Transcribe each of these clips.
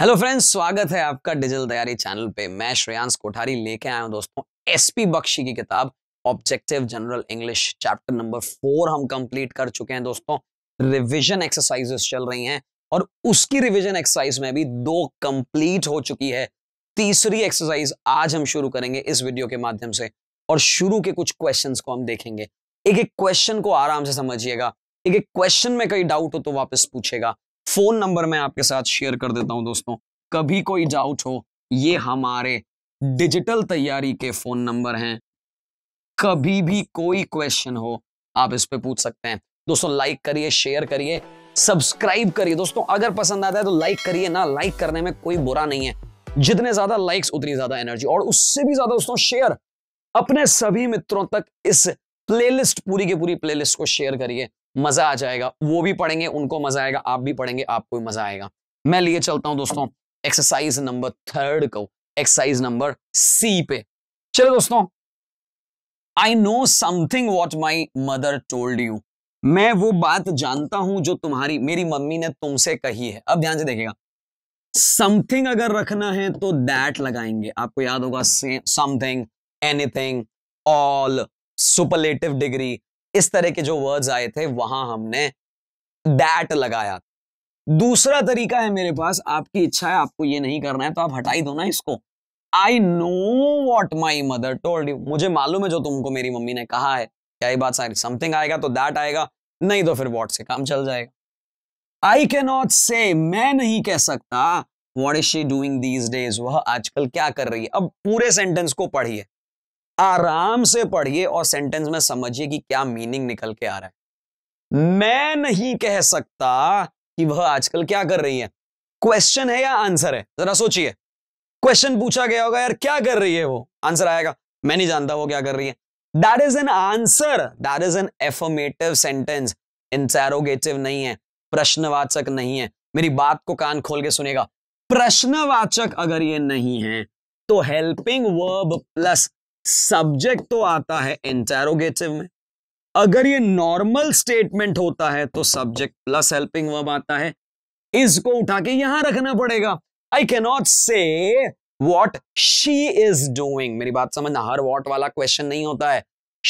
hello friends स्वागत है आपका डिजिटल तैयारी चैनल पे मैं श्रेयांश कोठारी लेके आया हूँ दोस्तों एसपी बख्शी की किताब objective general English chapter number four हम कंप्लीट कर चुके हैं दोस्तों रिवीजन एक्सरसाइजेस चल रही हैं और उसकी रिवीजन एक्सरसाइज में भी दो कंप्लीट हो चुकी है तीसरी एक्सरसाइज आज हम शुरू करेंगे इस वीडियो के माध्यम से और शुरू के कुछ क्वेश्चन को हम देखेंगे एक एक क्वेश्चन को आराम से समझिएगा एक एक क्वेश्चन में कई डाउट हो तो वापस पूछेगा फोन नंबर मैं आपके साथ शेयर कर देता हूं दोस्तों कभी कोई डाउट हो ये हमारे डिजिटल तैयारी के फोन नंबर हैं कभी भी कोई क्वेश्चन हो आप इस पर पूछ सकते हैं दोस्तों लाइक करिए शेयर करिए सब्सक्राइब करिए दोस्तों अगर पसंद आता है तो लाइक करिए ना लाइक करने में कोई बुरा नहीं है जितने ज्यादा लाइक्स उतनी ज्यादा एनर्जी और उससे भी ज्यादा दोस्तों शेयर अपने सभी मित्रों तक इस प्लेलिस्ट पूरी की पूरी प्लेलिस्ट को शेयर करिए मजा आ जाएगा वो भी पढ़ेंगे उनको मजा आएगा आप भी पढ़ेंगे आपको भी मजा आएगा मैं लिए चलता हूं दोस्तों एक्सरसाइज नंबर थर्ड को एक्सरसाइज नंबर सी पे चलो दोस्तों I know something what my mother told you मैं वो बात जानता हूं जो तुम्हारी मेरी मम्मी ने तुमसे कही है अब ध्यान से देखेगा समथिंग अगर रखना है तो दैट लगाएंगे आपको याद होगा something anything all superlative degree इस तरह के जो वर्ड्स आए थे वहां हमने दैट लगाया दूसरा तरीका है मेरे पास आपकी इच्छा है आपको ये नहीं करना है तो आप हटाई दो ना इसको I know what my mother told you मुझे मालूम है जो तुमको मेरी मम्मी ने कहा है क्या ये बात सारी समथिंग आएगा तो दैट आएगा नहीं तो फिर वॉट से काम चल जाएगा आई के नॉट से मैं नहीं कह सकता what is she doing these days वह आजकल क्या कर रही है अब पूरे सेंटेंस को पढ़िए आराम से पढ़िए और सेंटेंस में समझिए कि क्या मीनिंग निकल के आ रहा है मैं नहीं कह सकता कि वह आजकल क्या कर रही है क्वेश्चन है या आंसर है जरा सोचिए क्वेश्चन पूछा गया होगा यार क्या कर रही है वो आंसर आएगा मैं नहीं जानता वो क्या कर रही है that is an answer that is an affirmative sentence interrogative नहीं है प्रश्नवाचक नहीं है मेरी बात को कान खोल के सुनेगा प्रश्नवाचक अगर ये नहीं है तो हेल्पिंग वर्ब प्लस सब्जेक्ट तो आता है इंटेरोगेटिव में अगर ये नॉर्मल स्टेटमेंट होता है तो सब्जेक्ट प्लस हेल्पिंग वर्ब आता है इसको उठा के यहां रखना पड़ेगा I cannot say what she is doing मेरी बात समझना हर वॉट वाला क्वेश्चन नहीं होता है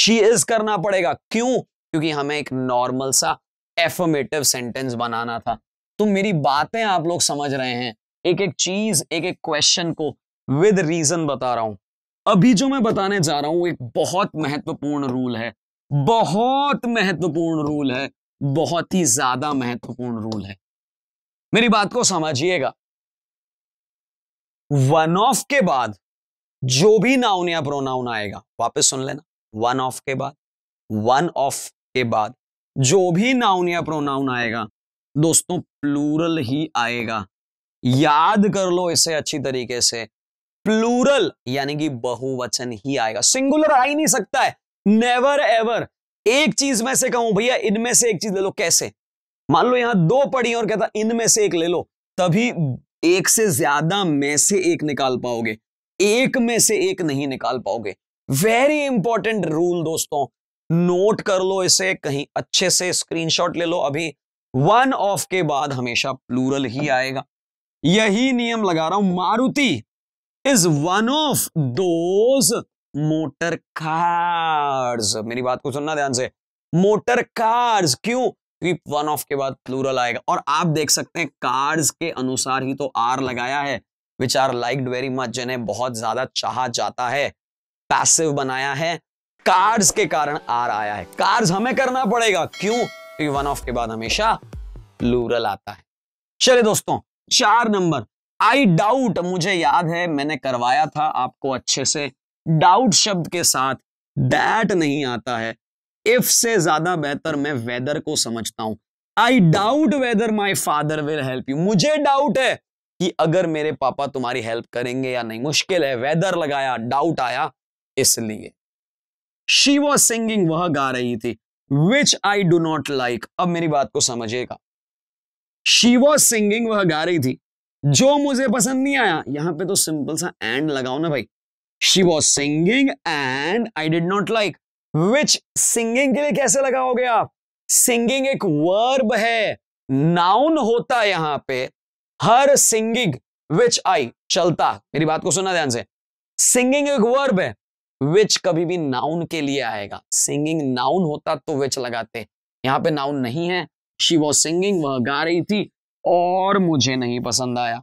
शी इज करना पड़ेगा क्यों क्योंकि हमें एक नॉर्मल सा एफर्मेटिव सेंटेंस बनाना था तो मेरी बातें आप लोग समझ रहे हैं एक एक चीज एक एक क्वेश्चन को विद रीजन बता रहा हूं अभी जो मैं बताने जा रहा हूं एक बहुत महत्वपूर्ण रूल है बहुत महत्वपूर्ण रूल है बहुत ही ज्यादा महत्वपूर्ण रूल है मेरी बात को समझिएगा वन ऑफ के बाद जो भी नाउन या प्रोनाउन आएगा वापस सुन लेना वन ऑफ के बाद वन ऑफ के बाद जो भी नाउन या प्रोनाउन आएगा दोस्तों प्लूरल ही आएगा याद कर लो इसे अच्छी तरीके से प्लूरल यानी कि बहुवचन ही आएगा सिंगुलर आ ही नहीं सकता है नेवर एवर एक चीज में से कहूं भैया इनमें से एक चीज ले लो कैसे मान लो यहां दो पड़ी और कहता इनमें से एक ले लो तभी एक से ज्यादा में से एक निकाल पाओगे एक में से एक नहीं निकाल पाओगे वेरी इंपॉर्टेंट रूल दोस्तों नोट कर लो इसे कहीं अच्छे से स्क्रीनशॉट ले लो अभी वन ऑफ के बाद हमेशा प्लूरल ही आएगा यही नियम लगा रहा हूं Maruti is one of those motor cars मेरी बात को सुनना ध्यान से मोटर कार्स क्यों क्योंकि वन ऑफ के बाद प्लूरल आएगा और आप देख सकते हैं कार्स के अनुसार ही तो आर लगाया है which are liked very much जिन्हें बहुत ज्यादा चाहा जाता है पैसिव बनाया है कार्स के कारण आर आया है कार्स हमें करना पड़ेगा क्यों क्योंकि वन ऑफ के बाद हमेशा प्लूरल आता है चलिए दोस्तों चार नंबर आई डाउट मुझे याद है मैंने करवाया था आपको अच्छे से डाउट शब्द के साथ दैट नहीं आता है इफ से ज्यादा बेहतर मैं वेदर को समझता हूं I doubt whether my father will help you मुझे डाउट है कि अगर मेरे पापा तुम्हारी हेल्प करेंगे या नहीं मुश्किल है वेदर लगाया डाउट आया इसलिए शी वॉज सिंगिंग वह गा रही थी which I do not like अब मेरी बात को समझिएगा शी वॉज सिंगिंग वह गा रही थी जो मुझे पसंद नहीं आया यहां पे तो सिंपल सा एंड लगाओ ना भाई she was singing and I did not like which singing के लिए कैसे लगाओगे आप सिंगिंग एक वर्ब है नाउन होता है यहां पे हर सिंगिंग विच आई चलता मेरी बात को सुना ध्यान से सिंगिंग एक वर्ब है विच कभी भी नाउन के लिए आएगा सिंगिंग नाउन होता तो विच लगाते यहां पे नाउन नहीं है शी वॉज सिंगिंग वह गा रही थी और मुझे नहीं पसंद आया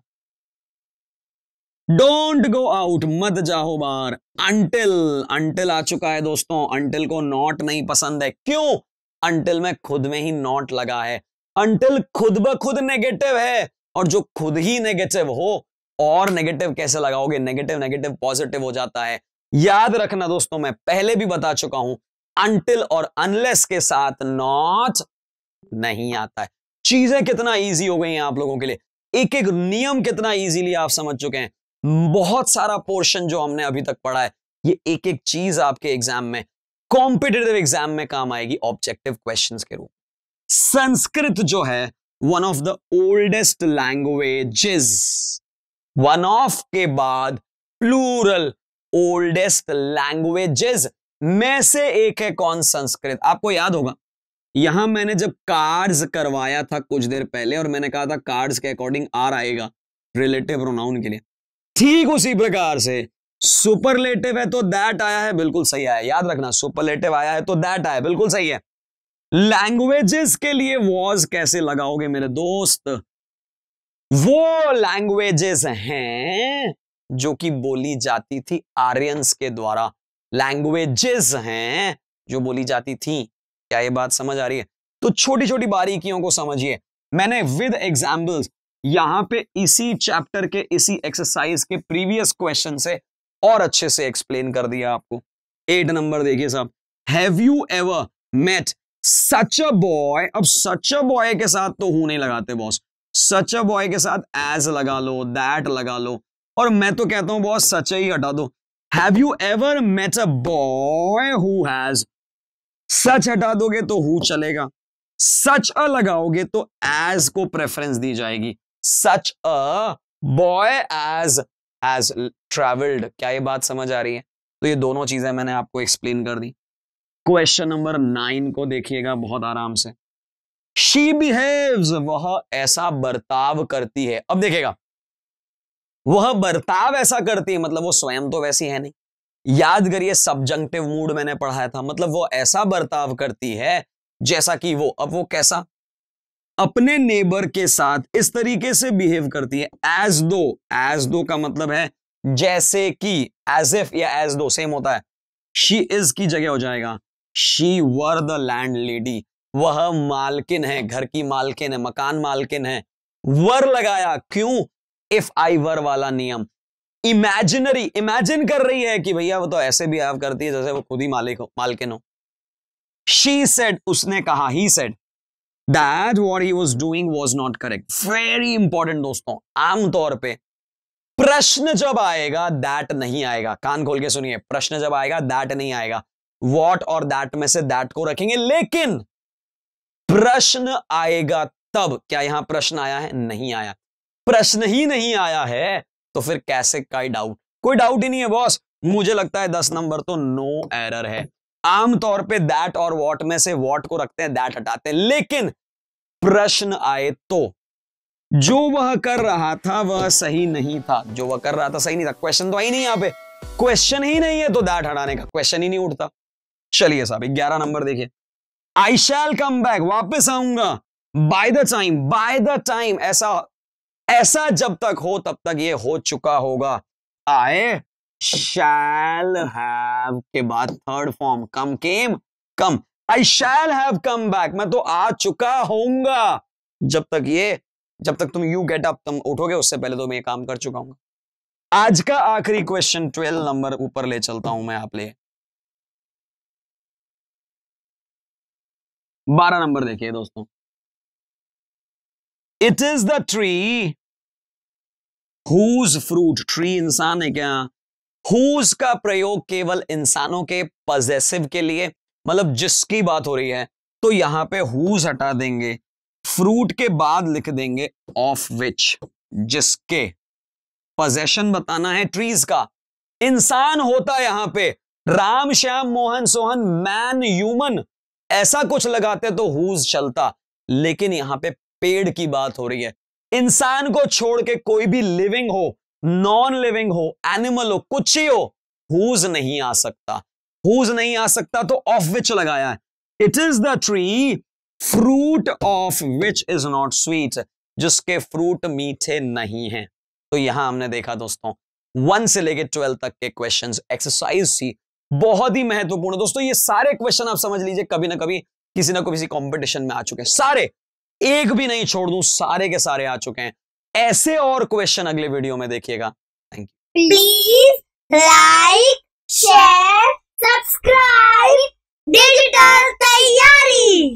डोंट गो आउट मत जाओ बाहर अंटिल अंटिल आ चुका है दोस्तों अंटिल को नॉट नहीं पसंद है क्यों अंटिल में खुद में ही नॉट लगा है अंटिल खुद ब खुद नेगेटिव है और जो खुद ही नेगेटिव हो और नेगेटिव कैसे लगाओगे नेगेटिव नेगेटिव पॉजिटिव हो जाता है याद रखना दोस्तों मैं पहले भी बता चुका हूं अंटिल और अनलेस के साथ नॉट नहीं आता है चीजें कितना ईजी हो गई हैं आप लोगों के लिए एक एक नियम कितना इजीली आप समझ चुके हैं बहुत सारा पोर्शन जो हमने अभी तक पढ़ा है ये एक एक चीज आपके एग्जाम में कॉम्पिटेटिव एग्जाम में काम आएगी ऑब्जेक्टिव क्वेश्चन के रूप संस्कृत जो है one of the oldest languages one of के बाद प्लूरल ओल्डेस्ट लैंग्वेजेस में से एक है कौन संस्कृत आपको याद होगा यहां मैंने जब कार्ड्स करवाया था कुछ देर पहले और मैंने कहा था कार्ड्स के अकॉर्डिंग आर आएगा रिलेटिव प्रोनाउन के लिए ठीक उसी प्रकार से सुपरलेटिव है तो दैट आया है बिल्कुल सही आया याद रखना सुपरलेटिव आया है तो दैट आया बिल्कुल सही है लैंग्वेजेस के लिए वॉज कैसे लगाओगे मेरे दोस्त वो लैंग्वेजेस हैं जो कि बोली जाती थी आर्यंस के द्वारा लैंग्वेजेस हैं जो बोली जाती थी क्या ये बात समझ आ रही है तो छोटी छोटी बारीकियों को समझिए मैंने विद एग्जाम्पल्स यहां पे इसी चैप्टर के इसी एक्सरसाइज के प्रीवियस क्वेश्चन से और अच्छे से एक्सप्लेन कर दिया आपको एट नंबर देखिए साहब have you ever met such a boy अब सच अ बॉय के साथ तो हूं नहीं लगाते बॉस सच अ बॉय के साथ एज लगा लो दैट लगा लो और मैं तो कहता हूं बॉस सच ही हटा दो have you ever met a boy who has such हटा दोगे तो हु चलेगा सच अ लगाओगे तो एज को प्रेफरेंस दी जाएगी such a boy as as travelled क्या ये बात समझ आ रही है तो ये दोनों चीजें मैंने आपको एक्सप्लेन कर दी क्वेश्चन नंबर नाइन को देखिएगा बहुत आराम से शी बिहेव वह ऐसा बर्ताव करती है अब देखेगा वह बर्ताव ऐसा करती है मतलब वो स्वयं तो वैसी है नहीं याद करिए सब्जंक्टिव मूड मैंने पढ़ाया था मतलब वो ऐसा बर्ताव करती है जैसा कि वो अब वो कैसा अपने नेबर के साथ इस तरीके से बिहेव करती है एज दो एज दो का मतलब है जैसे कि एज इफ या एज दो सेम होता है शी इज की जगह हो जाएगा she were the landlady वह मालकिन है घर की मालकिन है मकान मालकिन है वर लगाया क्यों इफ आई वर वाला नियम इमेजिनरी इमेजिन कर रही है कि भैया वो तो ऐसे भी हाव करती है जैसे वो खुद ही मालिक हो मालकिन हो शी सेड उसने कहा he said that what he was doing was not correct very important दोस्तों आमतौर पर प्रश्न जब आएगा दैट नहीं आएगा कान खोल के सुनिए प्रश्न जब आएगा दैट नहीं आएगा वॉट और दैट में से दैट को रखेंगे लेकिन प्रश्न आएगा तब क्या यहां प्रश्न आया है नहीं आया प्रश्न ही नहीं आया है तो फिर कैसे का डाउट कोई डाउट ही नहीं है बॉस मुझे लगता है दस नंबर तो नो एरर है आमतौर पे दैट और वॉट में से वॉट को रखते हैं दैट हटाते हैं लेकिन प्रश्न आए तो जो वह कर रहा था वह सही नहीं था जो वह कर रहा था सही नहीं था क्वेश्चन तो आई नहीं यहां पे क्वेश्चन ही नहीं है तो दैट हटाने का क्वेश्चन ही नहीं उठता चलिए साहब ग्यारह नंबर देखिए आई शैल कम बैक वापस आऊंगा by the time by the time ऐसा ऐसा जब तक हो तब तक ये हो चुका होगा आए शैल हैव के बाद third form come came come I shall have come back मैं तो आ चुका होऊंगा जब तक ये जब तक तुम यू गेट अप तुम उठोगे उससे पहले तो मैं ये काम कर चुका हूं आज का आखिरी क्वेश्चन ट्वेल्व नंबर ऊपर ले चलता हूं मैं आप ले बारह नंबर देखिए दोस्तों it is the tree whose fruit tree इंसान है क्या हुज का प्रयोग केवल इंसानों के पजेसिव के लिए मतलब जिसकी बात हो रही है तो यहां पे हुज हटा देंगे फ्रूट के बाद लिख देंगे ऑफ विच जिसके पजेशन बताना है ट्रीज का इंसान होता है यहां पे राम श्याम मोहन सोहन मैन ह्यूमन ऐसा कुछ लगाते तो हुज चलता लेकिन यहां पे पेड़ की बात हो रही है इंसान को छोड़ के कोई भी लिविंग हो नॉन लिविंग हो एनिमल हो कुछ ही हो हुज नहीं आ सकता हुज नहीं आ सकता तो ऑफ विच लगाया है it is the tree fruit of which is not sweet जिसके फ्रूट मीठे नहीं हैं तो यहां हमने देखा दोस्तों वन से लेके ट्वेल्व तक के क्वेश्चन एक्सरसाइज सी बहुत ही महत्वपूर्ण दोस्तों ये सारे क्वेश्चन आप समझ लीजिए कभी ना कभी किसी ना किसी कॉम्पिटिशन में आ चुके सारे एक भी नहीं छोड़ दूं सारे के सारे आ चुके हैं ऐसे और क्वेश्चन अगले वीडियो में देखिएगा thank you please like share subscribe digital तैयारी